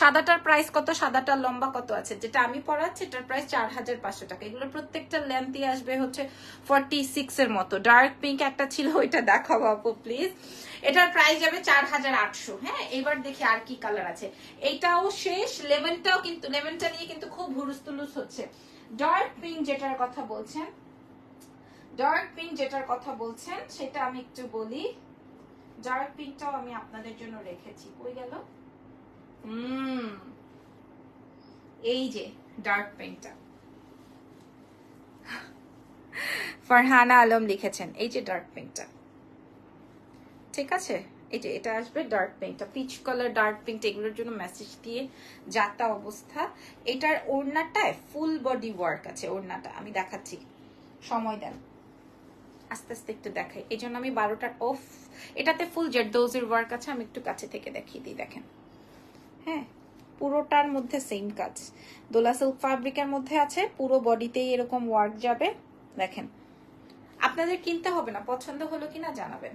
A: সাদাটার প্রাইস কত সাদাটার লম্বা কত আছে যেটা আমি পড়াচ্ছি এটার প্রাইস চার হাজার পাঁচশো টাকা এগুলো প্রত্যেকটা লেন্থই আসবে হচ্ছে ফর্টি সিক্স এর মতো ডার্ক পিঙ্ক একটা ছিল ওইটা দেখাবো আপু প্লিজ এটার প্রাইস যাবে চার হাজার আটশো হ্যাঁ এবার দেখি আর কি কালার আছে এইটাও শেষ লেমনটাও কিন্তু লেমনটা নিয়ে কিন্তু খুব হুরুস্তুলুস হচ্ছে ডার্ক পিঙ্ক যেটার কথা বলছেন ডার্ক পিঙ্ক যেটার কথা বলছেন সেটা আমি একটু বলি ডার্ক পিঙ্কটাও আমি আপনাদের জন্য রেখেছি কই গেল এই যে ডার্ক ফারহানা আলম লিখেছেন এই যে ডার্ক ঠিক আছে এটা আসবে dark peach colour dark paint এগুলোর জন্য মেসেজ দিয়ে যাতা অবস্থা এটার ওড়নাটায় ফুল বডি ওয়ার্ক আছে ওড়নাটা আমি দেখাচ্ছি সময় দেন আস্তে আস্তে একটু দেখাই এই জন্য আমি বারোটার অফ এটাতে ফুল জেড দোজের ওয়ার্ক আছে আমি একটু কাছে থেকে দেখিয়ে দিই দেখেন হ্যাঁ পুরোটার মধ্যে সেম কাজ দোলা সিল্ক ফ্যাব্রিকের মধ্যে আছে পুরো বডিতেই এরকম ওয়ার্ক যাবে দেখেন আপনাদের কিনতে হবে না পছন্দ হলো কিনা জানাবেন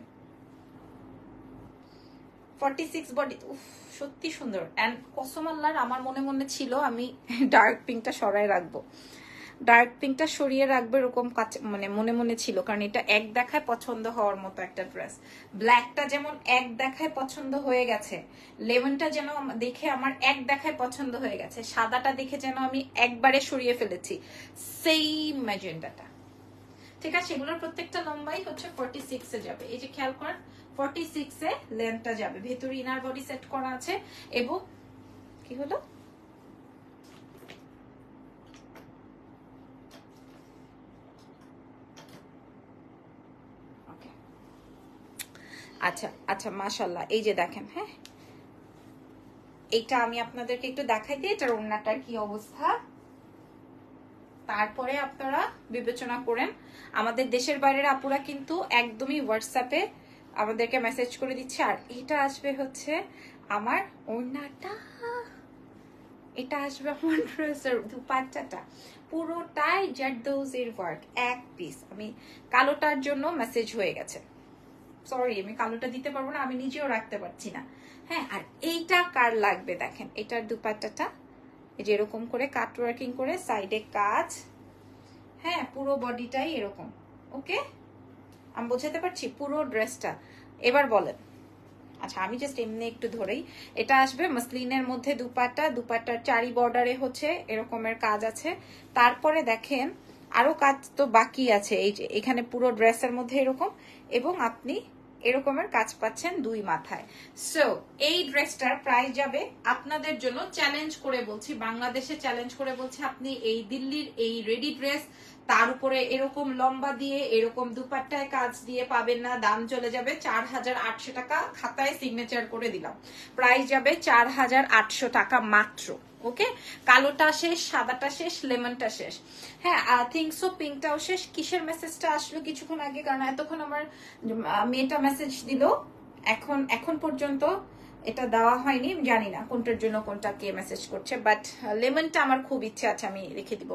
A: ফর্টি সিক্স বডি উফ সত্যি সুন্দর অ্যান্ড কসমাল্লার আমার মনে মনে ছিল আমি ডার্ক পিঙ্কটা সরাই রাখবো ডার্ক পিঙ্কটা সরিয়ে রাখবে এরকম মানে মনে মনে ছিল কারণ এটা এক দেখায় পছন্দ হওয়ার মতো একটা ড্রেস ব্ল্যাকটা যেমন এক দেখায় পছন্দ হয়ে গেছে লেমনটা যেন দেখে আমার এক দেখায় পছন্দ হয়ে গেছে সাদাটা দেখে যেন আমি একবারে সরিয়ে ফেলেছি সেই ম্যাজেন্ডাটা ঠিক আছে এগুলোর প্রত্যেকটা লম্বাই হচ্ছে ফর্টি সিক্সে যাবে এই যে খেয়াল করেন ফর্টি সিক্সে লেন্থটা যাবে ভেতরে ইনার বডি সেট করা আছে এবং কি হলো আচ্ছা আচ্ছা মাশাল্লাহ এই যে দেখেন হ্যাঁ এইটা আমি আপনাদেরকে একটু দেখাই দিই এটার ওড়নাটার কি অবস্থা তারপরে আপনারা বিবেচনা করেন আমাদের দেশের বাইরের আপুরা কিন্তু একদমই হোয়াটসঅ্যাপে আমাদেরকে মেসেজ করে দিচ্ছে আর এটা আসবে হচ্ছে আমার ওড়নাটা এটা আসবে আমার ড্রেসের দুপাট্টাটা পুরোটাই এর ওয়ার্ক এক পিস আমি কালোটার জন্য মেসেজ হয়ে গেছে সরি আমি কালোটা দিতে পারবো না আমি নিজেও রাখতে পারছি না হ্যাঁ আর এইটা কার লাগবে দেখেন এটার দুপাট্টাটা যেরকম করে কাট ওয়ার্কিং করে সাইডে কাজ হ্যাঁ পুরো বডিটাই এরকম ওকে আমি বোঝাতে পারছি পুরো ড্রেসটা এবার বলেন আচ্ছা আমি জাস্ট এমনি একটু ধরেই এটা আসবে মাসলিনের মধ্যে দুপাটা দুপাটার চারি বর্ডারে হচ্ছে এরকমের কাজ আছে তারপরে দেখেন আরো কাজ তো বাকি আছে এই যে এখানে পুরো ড্রেসের মধ্যে এরকম এবং আপনি এরকমের কাজ পাচ্ছেন দুই মাথায় সো এই ড্রেসটার প্রাইস যাবে আপনাদের জন্য চ্যালেঞ্জ করে বলছি বাংলাদেশে চ্যালেঞ্জ করে বলছি আপনি এই দিল্লির এই রেডি ড্রেস তার উপরে এরকম লম্বা দিয়ে এরকম দুপাট্টায় কাজ দিয়ে পাবেন না দাম চলে যাবে চার হাজার আটশো টাকা খাতায় সিগনেচার করে দিলাম প্রাইস যাবে চার হাজার আটশো টাকা মাত্র ওকে কালোটা শেষ সাদাটা শেষ লেমনটা শেষ হ্যাঁ সো পিঙ্কটাও শেষ কিসের মেসেজটা আসলো কিছুক্ষণ আগে কারণ এতক্ষণ আমার মেয়েটা মেসেজ দিল এখন এখন পর্যন্ত এটা দেওয়া হয়নি জানি না কোনটার জন্য কোনটা কে মেসেজ করছে বাট লেমনটা আমার খুব ইচ্ছে আছে আমি রেখে দিব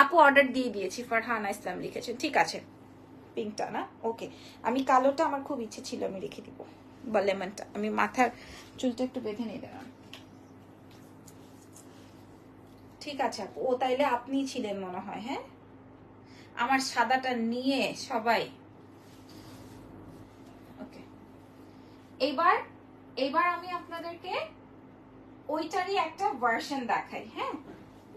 A: আপু অর্ডার দিয়ে দিয়েছি ফারহানা ইসলাম লিখেছে ঠিক আছে পিঙ্কটা না ওকে আমি কালোটা আমার খুব ইচ্ছে ছিল আমি রেখে দিব বা লেমনটা আমি মাথার চুলটা একটু বেঁধে নিয়ে দেওয়া ঠিক আছে আপু ও তাইলে আপনি ছিলেন মনে হয় হ্যাঁ আমার সাদাটা নিয়ে সবাই ওকে এবার আমি আপনাদেরকে ওইটারই একটা ভার্সন দেখাই হ্যাঁ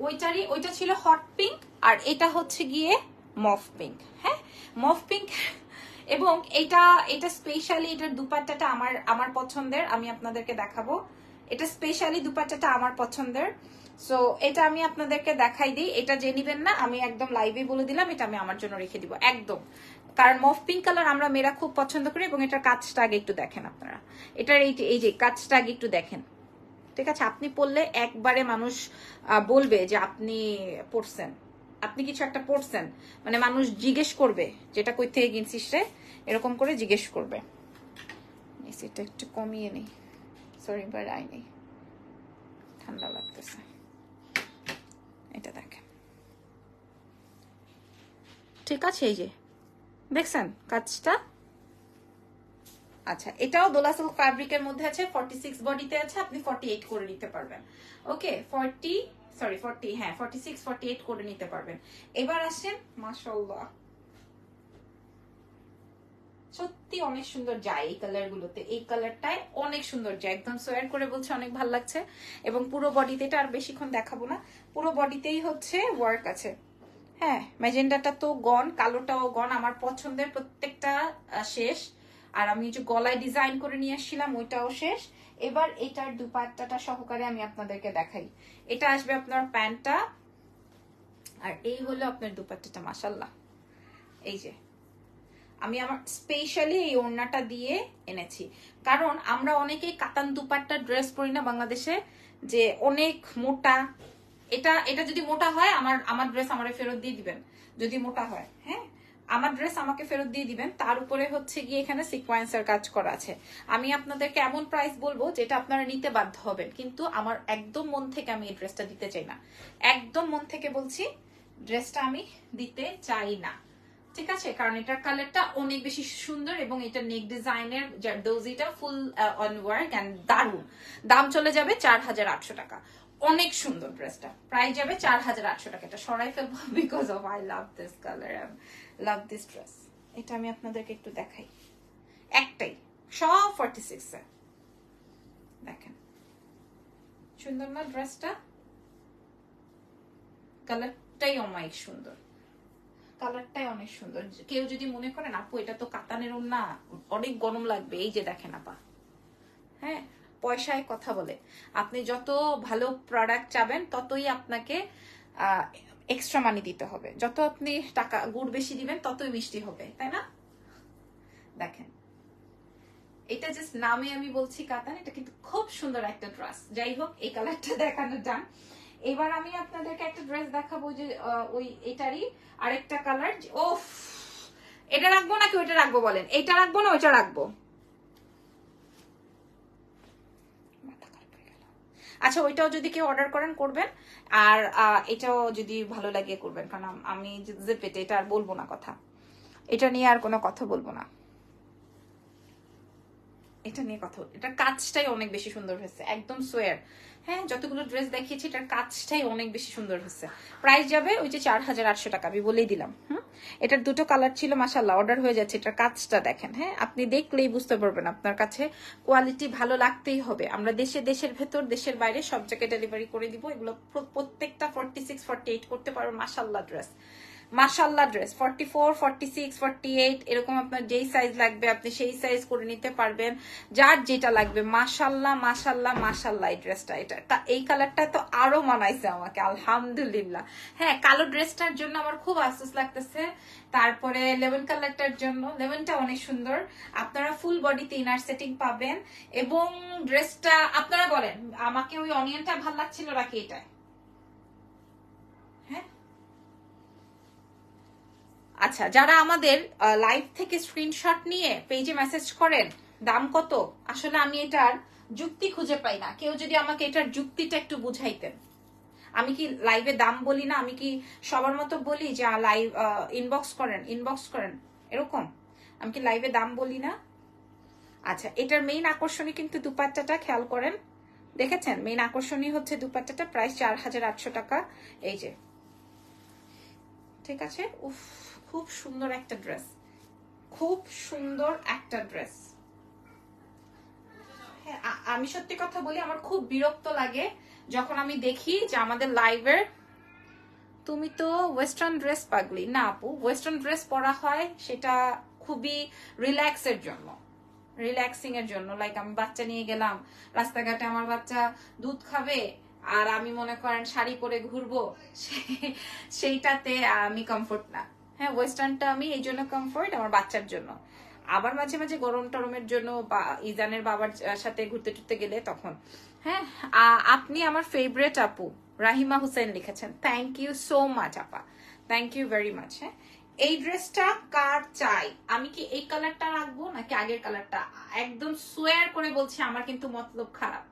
A: ওইটারই ওইটা ছিল হট পিঙ্ক আর এটা হচ্ছে গিয়ে মফ পিঙ্ক হ্যাঁ মফ পিঙ্ক এবং এটা এটা স্পেশালি এটার দুপাট্টাটা আমার আমার পছন্দের আমি আপনাদেরকে দেখাবো এটা স্পেশালি দুপাট্টাটা আমার পছন্দের সো এটা আমি আপনাদেরকে দেখাই দিই এটা যে নিবেন না আমি একদম লাইভে বলে দিলাম এটা আমি আমার জন্য রেখে দিব একদম কারণ মফ পিঙ্ক কালার আমরা মেয়েরা খুব পছন্দ করি এবং এটার কাজটা আগে একটু দেখেন আপনারা এটার এই এই যে কাজটা আগে একটু দেখেন ঠিক আছে আপনি পড়লে একবারে মানুষ বলবে যে আপনি পড়ছেন আপনি কিছু একটা পড়ছেন মানে মানুষ জিজ্ঞেস করবে যেটা কই থেকে গিনছিস রে এরকম করে জিজ্ঞেস করবে এটা একটু কমিয়ে নেই সরি বার আই নেই ঠান্ডা লাগতেছে এটা দেখেন ঠিক আছে এই যে দেখছেন কাজটা আচ্ছা এটাও দোলাসল ফ্যাব্রিকের মধ্যে আছে ফর্টি সিক্স বডিতে আছে আপনি ফর্টি এইট করে নিতে পারবেন ওকে ফর্টি সরি ফর্টি হ্যাঁ ফর্টি সিক্স ফর্টি এইট করে নিতে পারবেন এবার আসেন মাসাল্লাহ সত্যি অনেক সুন্দর যায় এই কালার গুলোতে এই কালারটাই অনেক সুন্দর যায় একদম সোয়ার করে বলছে অনেক ভাল লাগছে এবং পুরো বডিতে এটা আর বেশিক্ষণ দেখাবো না পুরো বডিতেই হচ্ছে ওয়ার্ক আছে হ্যাঁ ম্যাজেন্ডাটা তো গন কালোটাও গন আমার পছন্দের প্রত্যেকটা শেষ আর আমি যে গলায় ডিজাইন করে নিয়ে আসছিলাম ওইটাও শেষ এবার এটার দুপাট্টাটা সহকারে আমি আপনাদেরকে দেখাই এটা আসবে আপনার প্যান্টটা আর এই হলো আপনার দুপাট্টাটা মাসাল্লাহ এই যে আমি আমার স্পেশালি এই ওড়নাটা দিয়ে এনেছি কারণ আমরা অনেকেই কাতান দুপাট্টা ড্রেস পরি না বাংলাদেশে যে অনেক মোটা এটা এটা যদি মোটা হয় আমার আমার ড্রেস আমার ফেরত দিয়ে দিবেন যদি মোটা হয় হ্যাঁ আমার ড্রেস আমাকে ফেরত দিয়ে দিবেন তার উপরে হচ্ছে গিয়ে এখানে সিকোয়েন্সের কাজ করা আছে আমি আপনাদেরকে এমন প্রাইস বলবো যেটা আপনারা নিতে বাধ্য হবেন কিন্তু আমার একদম মন থেকে আমি এই ড্রেসটা দিতে চাই না একদম মন থেকে বলছি ড্রেসটা আমি দিতে চাই না ঠিক আছে কারণ এটার কালারটা অনেক বেশি সুন্দর এবং এটা নেক ডিজাইনের ডোজিটা ফুল অন ওয়ার্ক অ্যান্ড দারুণ দাম চলে যাবে চার হাজার আটশো টাকা অনেক সুন্দর ড্রেসটা প্রায় যাবে চার হাজার আটশো টাকা এটা সরাই ফেলবো because of I love this colour love this dress এটা আমি আপনাদেরকে একটু দেখাই একটাই সব ফর্টি সিক্সে দেখেন সুন্দর না ড্রেসটা কালারটাই অমাইক সুন্দর কালারটাই অনেক সুন্দর কেউ যদি মনে করেন আপু এটা তো কাতানের না অনেক গরম লাগবে এই যে দেখেন আপা হ্যাঁ পয়সায় কথা বলে আপনি যত ভালো প্রোডাক্ট চাবেন ততই আপনাকে এক্সট্রা মানি দিতে হবে যত আপনি টাকা গুড় বেশি দিবেন ততই মিষ্টি হবে তাই না দেখেন এটা জাস্ট নামে আমি বলছি কাতান এটা কিন্তু খুব সুন্দর একটা ড্রেস যাই হোক এই কালারটা দেখানো যান এবার আমি আপনাদেরকে একটা ড্রেস দেখাবো যে ওই এটারই আরেকটা কালার ও এটা রাখবো নাকি ওইটা রাখবো বলেন এটা রাখবো না ওইটা রাখবো আচ্ছা ওইটাও যদি কেউ অর্ডার করেন করবেন আর এটাও যদি ভালো লাগে করবেন কারণ আমি যে পেটে এটা আর বলবো না কথা এটা নিয়ে আর কোনো কথা বলবো না এটা নিয়ে কথা এটা কাজটাই অনেক বেশি সুন্দর হয়েছে একদম সোয়ার হ্যাঁ যতগুলো ড্রেস দেখিয়েছি এটার কাজটাই অনেক বেশি সুন্দর হচ্ছে প্রাইস যাবে ওই যে চার হাজার আটশো টাকা আমি বলেই দিলাম হম এটার দুটো কালার ছিল মাসাল্লাহ অর্ডার হয়ে যাচ্ছে এটার কাজটা দেখেন হ্যাঁ আপনি দেখলেই বুঝতে পারবেন আপনার কাছে কোয়ালিটি ভালো লাগতেই হবে আমরা দেশে দেশের ভেতর দেশের বাইরে সব জায়গায় ডেলিভারি করে দিব এগুলো প্রত্যেকটা ফর্টি সিক্স ফর্টি এইট করতে পারবো মাসাল্লাহ ড্রেস মাসাল্লা dress forty four forty six forty eight এরকম আপনার যেই সাইজ লাগবে আপনি সেই সাইজ করে নিতে পারবেন যার যেটা লাগবে মাশাল্লা মাশাল্লা মাসাল্লা এই ড্রেসটা এটা এই কালারটা তো আরো মানাইছে আমাকে আলহামদুলিল্লাহ হ্যাঁ কালো ড্রেসটার জন্য আমার খুব আফসোস লাগতেছে তারপরে লেমন কালারটার জন্য লেমনটা অনেক সুন্দর আপনারা ফুল বডিতে ইনার সেটিং পাবেন এবং ড্রেসটা আপনারা বলেন আমাকে ওই অনিয়নটা ভাল লাগছিল নাকি এটায় আচ্ছা যারা আমাদের লাইভ থেকে স্ক্রিনশট নিয়ে পেজে মেসেজ করেন দাম কত আসলে আমি এটার যুক্তি খুঁজে পাই না কেউ যদি আমাকে এটার যুক্তিটা একটু বুঝাইতেন আমি কি লাইভে দাম বলি না আমি কি সবার মতো বলি যে লাইভ ইনবক্স করেন ইনবক্স করেন এরকম আমি কি লাইভে দাম বলি না আচ্ছা এটার মেইন আকর্ষণী কিন্তু দুপাট্টাটা খেয়াল করেন দেখেছেন মেইন আকর্ষণই হচ্ছে দুপাট্টাটা প্রায় চার হাজার আটশো টাকা এই যে ঠিক আছে উফ খুব সুন্দর একটা ড্রেস খুব সুন্দর একটা ড্রেস হ্যাঁ, আমি সত্যি কথা বলি আমার খুব বিরক্ত লাগে যখন আমি দেখি যে আমাদের লাইভের তুমি তো ওয়েস্টার্ন ড্রেস পাগলি না আপু ওয়েস্টার্ন ড্রেস পরা হয় সেটা খুবই রিল্যাক্সের জন্য রিল্যাক্সিং এর জন্য লাইক আমি বাচ্চা নিয়ে গেলাম রাস্তাঘাটে আমার বাচ্চা দুধ খাবে আর আমি মনে করেন শাড়ি পরে ঘুরবো সেইটাতে আমি কমফোর্ট না হ্যাঁ ওয়েস্টার্নটা আমি এই জন্য কমফোর্ট আমার বাচ্চার জন্য আবার মাঝে মাঝে গরম টরমের জন্য বা ইজানের বাবার সাথে ঘুরতে টুরতে গেলে তখন হ্যাঁ আপনি আমার ফেভারেট আপু রাহিমা হুসেন লিখেছেন থ্যাংক ইউ সো মাচ আপা থ্যাংক ইউ ভেরি মাচ হ্যাঁ এই ড্রেসটা কার চাই আমি কি এই কালারটা রাখবো নাকি আগের কালারটা একদম সোয়ার করে বলছি আমার কিন্তু মতলব খারাপ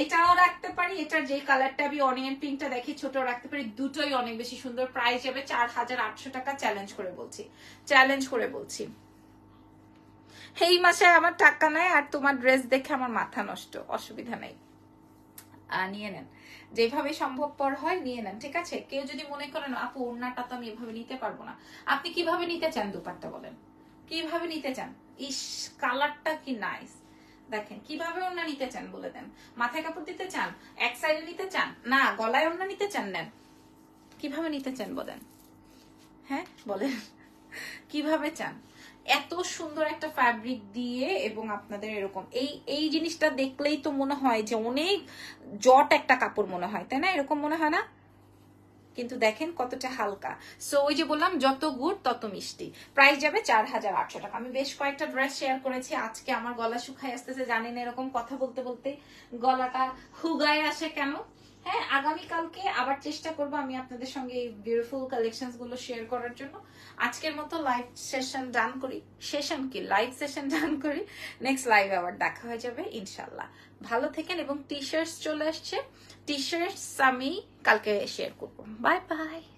A: এটাও রাখতে পারি এটার যে কালারটা আমি অনিয়ন পিঙ্কটা দেখি ছোট রাখতে পারি দুটোই অনেক বেশি সুন্দর প্রাইস যাবে চার হাজার আটশো টাকা চ্যালেঞ্জ করে বলছি চ্যালেঞ্জ করে বলছি এই মাসে আমার টাকা নাই আর তোমার ড্রেস দেখে আমার মাথা নষ্ট অসুবিধা নাই নিয়ে নেন যেভাবে সম্ভবপর হয় নিয়ে নেন ঠিক আছে কেউ যদি মনে করেন আপু ওনাটা তো আমি এভাবে নিতে পারবো না আপনি কিভাবে নিতে চান দুপারটা বলেন কিভাবে নিতে চান ইস কালারটা কি নাইস দেখেন কিভাবে ওনা নিতে চান বলে দেন মাথায় কাপড় দিতে চান এক সাইডে নিতে চান না গলায় ওনা নিতে চান নেন কিভাবে নিতে চান বলেন হ্যাঁ বলেন কিভাবে চান এত সুন্দর একটা ফ্যাব্রিক দিয়ে এবং আপনাদের এরকম এই এই জিনিসটা দেখলেই তো মনে হয় যে অনেক জট একটা কাপড় মনে হয় তাই না এরকম মনে হয় না কিন্তু দেখেন কতটা হালকা সো ওই যে বললাম যত গুড় তত মিষ্টি প্রাইস যাবে চার হাজার আটশো টাকা আমি বেশ কয়েকটা ড্রেস শেয়ার করেছি আজকে আমার গলা শুকায় আসতেছে জানি না এরকম কথা বলতে বলতে গলাটা হুগায় আসে কেন হ্যাঁ আগামী কালকে আবার চেষ্টা করব আমি আপনাদের সঙ্গে এই বিউটিফুল কালেকশন গুলো শেয়ার করার জন্য আজকের মতো লাইভ সেশন ডান করি সেশন কি লাইভ সেশন ডান করি নেক্সট লাইভ আবার দেখা হয়ে যাবে ইনশাল্লাহ ভালো থেকেন এবং টি শার্টস চলে আসছে টি শার্টস আমি কালকে শেয়ার করবো বাই বাই